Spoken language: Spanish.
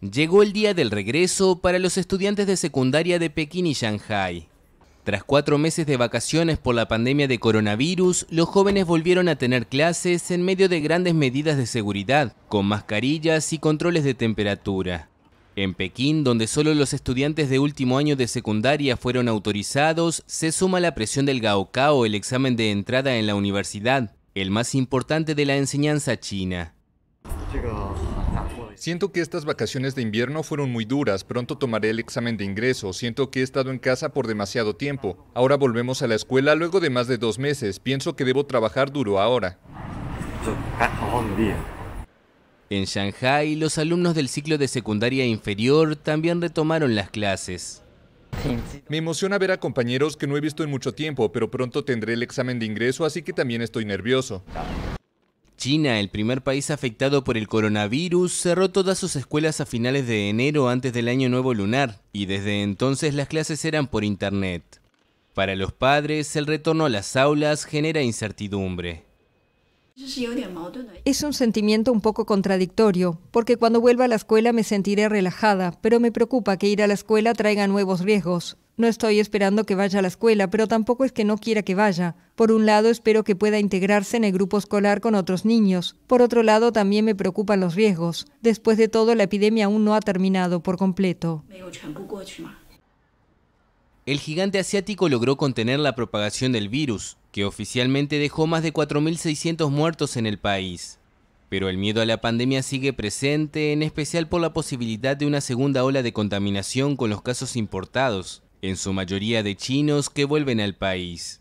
Llegó el día del regreso para los estudiantes de secundaria de Pekín y Shanghái. Tras cuatro meses de vacaciones por la pandemia de coronavirus, los jóvenes volvieron a tener clases en medio de grandes medidas de seguridad, con mascarillas y controles de temperatura. En Pekín, donde solo los estudiantes de último año de secundaria fueron autorizados, se suma la presión del Gaokao, el examen de entrada en la universidad, el más importante de la enseñanza china. Siento que estas vacaciones de invierno fueron muy duras, pronto tomaré el examen de ingreso, siento que he estado en casa por demasiado tiempo, ahora volvemos a la escuela luego de más de dos meses, pienso que debo trabajar duro ahora. Ah, en Shanghai, los alumnos del ciclo de secundaria inferior también retomaron las clases. Me emociona ver a compañeros que no he visto en mucho tiempo, pero pronto tendré el examen de ingreso, así que también estoy nervioso. China, el primer país afectado por el coronavirus, cerró todas sus escuelas a finales de enero antes del año nuevo lunar, y desde entonces las clases eran por Internet. Para los padres, el retorno a las aulas genera incertidumbre. Es un sentimiento un poco contradictorio, porque cuando vuelva a la escuela me sentiré relajada, pero me preocupa que ir a la escuela traiga nuevos riesgos. No estoy esperando que vaya a la escuela, pero tampoco es que no quiera que vaya. Por un lado, espero que pueda integrarse en el grupo escolar con otros niños. Por otro lado, también me preocupan los riesgos. Después de todo, la epidemia aún no ha terminado por completo. El gigante asiático logró contener la propagación del virus, que oficialmente dejó más de 4.600 muertos en el país. Pero el miedo a la pandemia sigue presente, en especial por la posibilidad de una segunda ola de contaminación con los casos importados, en su mayoría de chinos que vuelven al país.